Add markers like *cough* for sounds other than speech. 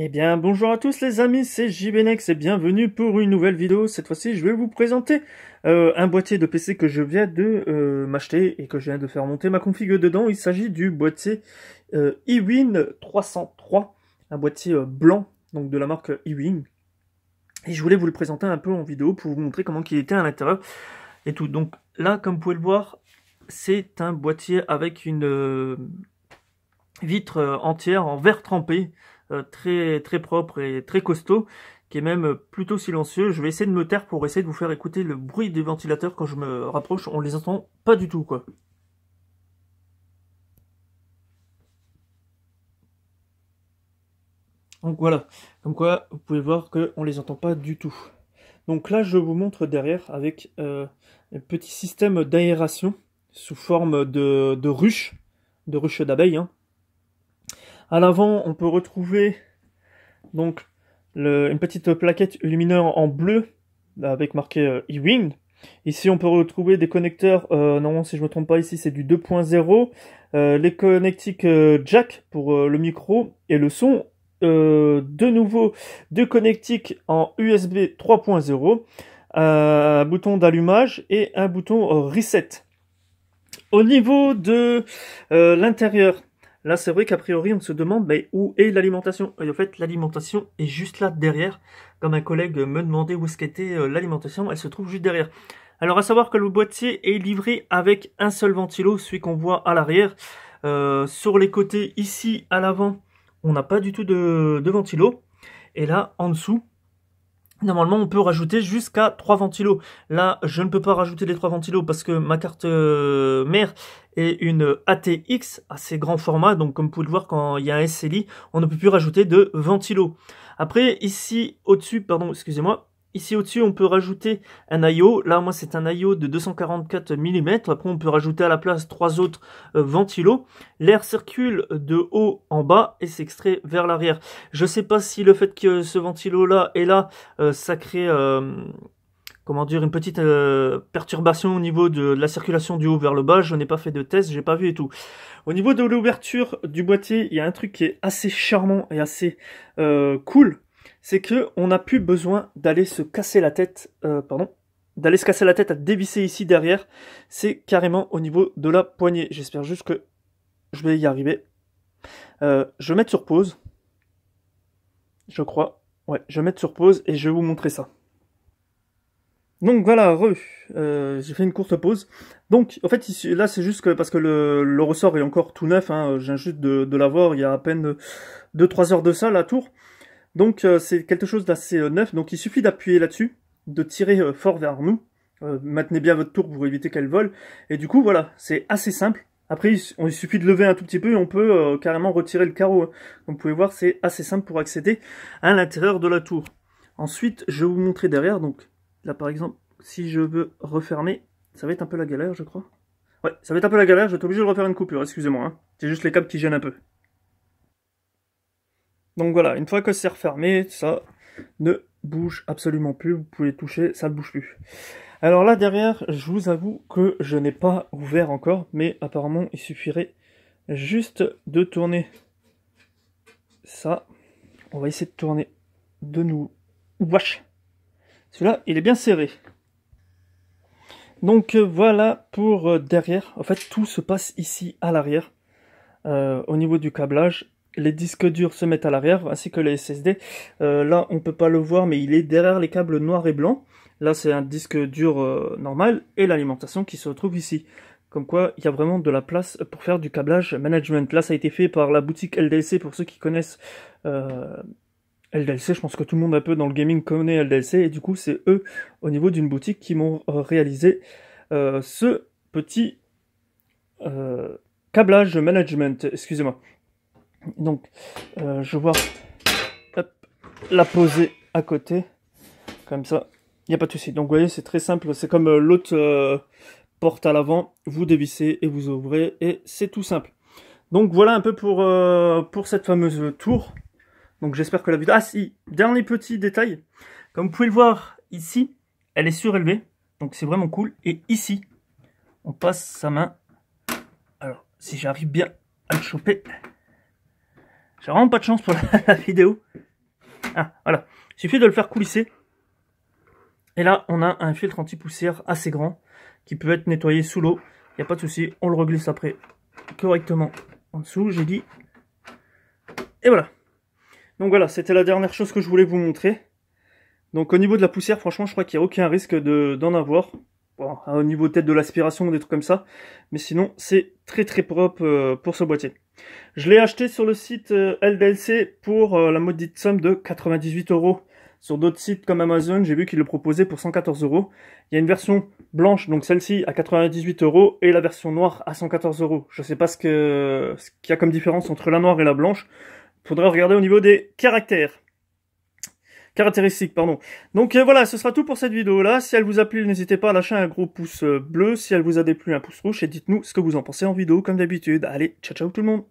Eh bien, bonjour à tous les amis, c'est JBNX et bienvenue pour une nouvelle vidéo. Cette fois-ci, je vais vous présenter euh, un boîtier de PC que je viens de euh, m'acheter et que je viens de faire monter ma config dedans. Il s'agit du boîtier euh, eWin 303, un boîtier euh, blanc, donc de la marque eWin. Et je voulais vous le présenter un peu en vidéo pour vous montrer comment il était à l'intérieur et tout. Donc là, comme vous pouvez le voir, c'est un boîtier avec une vitre entière en verre trempé. Euh, très, très propre et très costaud, qui est même euh, plutôt silencieux. Je vais essayer de me taire pour essayer de vous faire écouter le bruit des ventilateurs quand je me rapproche. On les entend pas du tout, quoi. Donc voilà, comme quoi vous pouvez voir qu'on les entend pas du tout. Donc là je vous montre derrière avec euh, un petit système d'aération sous forme de, ruche, de ruche d'abeilles, hein, à l'avant, on peut retrouver donc une petite plaquette lumineuse en bleu avec marqué euh, E-Wing. Ici, on peut retrouver des connecteurs, euh, non, si je me trompe pas, ici c'est du 2.0, euh, les connectiques euh, jack pour le micro et le son, de nouveau deux connectiques en USB 3.0, un bouton d'allumage et un bouton reset. Au niveau de l'intérieur, Là, c'est vrai qu'a priori, on se demande mais où est l'alimentation. Et en fait, l'alimentation est juste là derrière. Comme un collègue me demandait où est-ce qu'était euh, l'alimentation, elle se trouve juste derrière. Alors, à savoir que le boîtier est livré avec un seul ventilo, celui qu'on voit à l'arrière. Euh, sur les côtés, ici, à l'avant, on n'a pas du tout de ventilo. Et là, en dessous, Normalement, on peut rajouter jusqu'à 3 ventilos. Là, je ne peux pas rajouter les 3 ventilos parce que ma carte euh, mère est une ATX assez grand format. Donc, comme vous pouvez le voir, quand il y a un SLI, on ne peut plus rajouter de ventilos. Après, ici, au-dessus, pardon, excusez-moi, Ici au-dessus, on peut rajouter un IO. Là, moi, c'est un IO de 244 mm. Après, on peut rajouter à la place trois autres euh, ventilos. L'air circule de haut en bas et s'extrait vers l'arrière. Je ne sais pas si le fait que ce ventilo-là est là, euh, ça crée... Euh, comment dire, une petite perturbation au niveau de, la circulation du haut vers le bas. Je n'ai pas fait de test, n'ai pas vu et tout. Au niveau de l'ouverture du boîtier, il y a un truc qui est assez charmant et assez cool c'est que on n'a plus besoin d'aller se casser la tête, euh, pardon, d'aller se casser la tête à dévisser ici derrière. C'est carrément au niveau de la poignée. J'espère juste que je vais y arriver. Euh, je vais mettre sur pause. Je crois. Ouais, je vais mettre sur pause et je vais vous montrer ça. Donc voilà, re, euh, j'ai fait une courte pause. Donc en fait ici, là c'est juste parce que le, ressort est encore tout neuf, hein, j'ai juste de, de l'avoir il y a à peine 2-3 heures de ça la tour. Donc euh, c'est quelque chose d'assez euh, neuf, donc il suffit d'appuyer là-dessus, de tirer euh, fort vers nous. maintenez bien votre tour pour éviter qu'elle vole. Et du coup, voilà, c'est assez simple. Après, il suffit de lever un tout petit peu et on peut carrément retirer le carreau. Donc hein. vous pouvez voir, c'est assez simple pour accéder à l'intérieur de la tour. Ensuite, je vais vous montrer derrière. Donc là, par exemple, si je veux refermer, ça va être un peu la galère, je crois. Ouais, ça va être un peu la galère, je vais être obligé de refaire une coupure, excusez-moi. Hein. C'est juste les câbles qui gênent un peu. Donc voilà, une fois que c'est refermé, ça ne bouge absolument plus. Vous pouvez toucher, ça ne bouge plus. Alors là derrière, je vous avoue que je n'ai pas ouvert encore, mais apparemment il suffirait juste de tourner ça. On va essayer de tourner de nous. Wesh Celui-là, il est bien serré. Donc euh, voilà pour euh, derrière. En fait, tout se passe ici à l'arrière. Euh, au niveau du câblage, les disques durs se mettent à l'arrière, ainsi que les SSD. Euh, là, on peut pas le voir, mais il est derrière les câbles noirs et blancs. Là, c'est un disque dur euh, normal et l'alimentation qui se retrouve ici. Comme quoi, il y a vraiment de la place pour faire du câblage management. Là, ça a été fait par la boutique LDLC pour ceux qui connaissent euh, LDLC. Je pense que tout le monde un peu dans le gaming connaît LDLC et du coup, c'est eux au niveau d'une boutique qui m'ont euh, réalisé ce petit câblage management. Excusez-moi. Donc, euh, je vois la poser à côté, comme ça, il n'y a pas de souci. Donc, vous voyez, c'est très simple, c'est comme euh, l'autre euh, porte à l'avant, vous dévissez et vous ouvrez, et c'est tout simple. Donc, voilà un peu pour, pour cette fameuse tour. Donc, j'espère que la vidéo... Ah si, dernier petit détail, comme vous pouvez le voir ici, elle est surélevée, donc c'est vraiment cool. Et ici, on passe sa main, alors si j'arrive bien à le choper... J'ai vraiment pas de chance pour *laughs* la, vidéo. Ah, voilà. Il suffit de le faire coulisser. Et là, on a un filtre anti-poussière assez grand qui peut être nettoyé sous l'eau. Il n'y a pas de souci, on le reglisse après correctement en dessous, j'ai dit. Et voilà. Donc voilà, c'était la dernière chose que je voulais vous montrer. Donc au niveau de la poussière, franchement, je crois qu'il n'y a aucun risque d'en avoir. au niveau peut-être de l'aspiration ou des trucs comme ça. Mais sinon, c'est très très propre euh, pour ce boîtier. Je l'ai acheté sur le site euh, LDLC pour euh, la maudite somme de 98 euros. Sur d'autres sites comme Amazon, j'ai vu qu'ils le proposaient pour 114 euros. Il y a une version blanche, donc celle-ci à 98 euros, et la version noire à 114 euros. Je ne sais pas ce qu'il ce y a comme différence entre la noire et la blanche. Il Faudrait regarder au niveau des caractères caractéristiques, pardon. Donc euh, voilà, ce sera tout pour cette vidéo-là. Si elle vous a plu, n'hésitez pas à lâcher un gros pouce euh, bleu. Si elle vous a déplu, un pouce rouge. Et dites-nous ce que vous en pensez en vidéo, comme d'habitude. Allez, ciao ciao tout le monde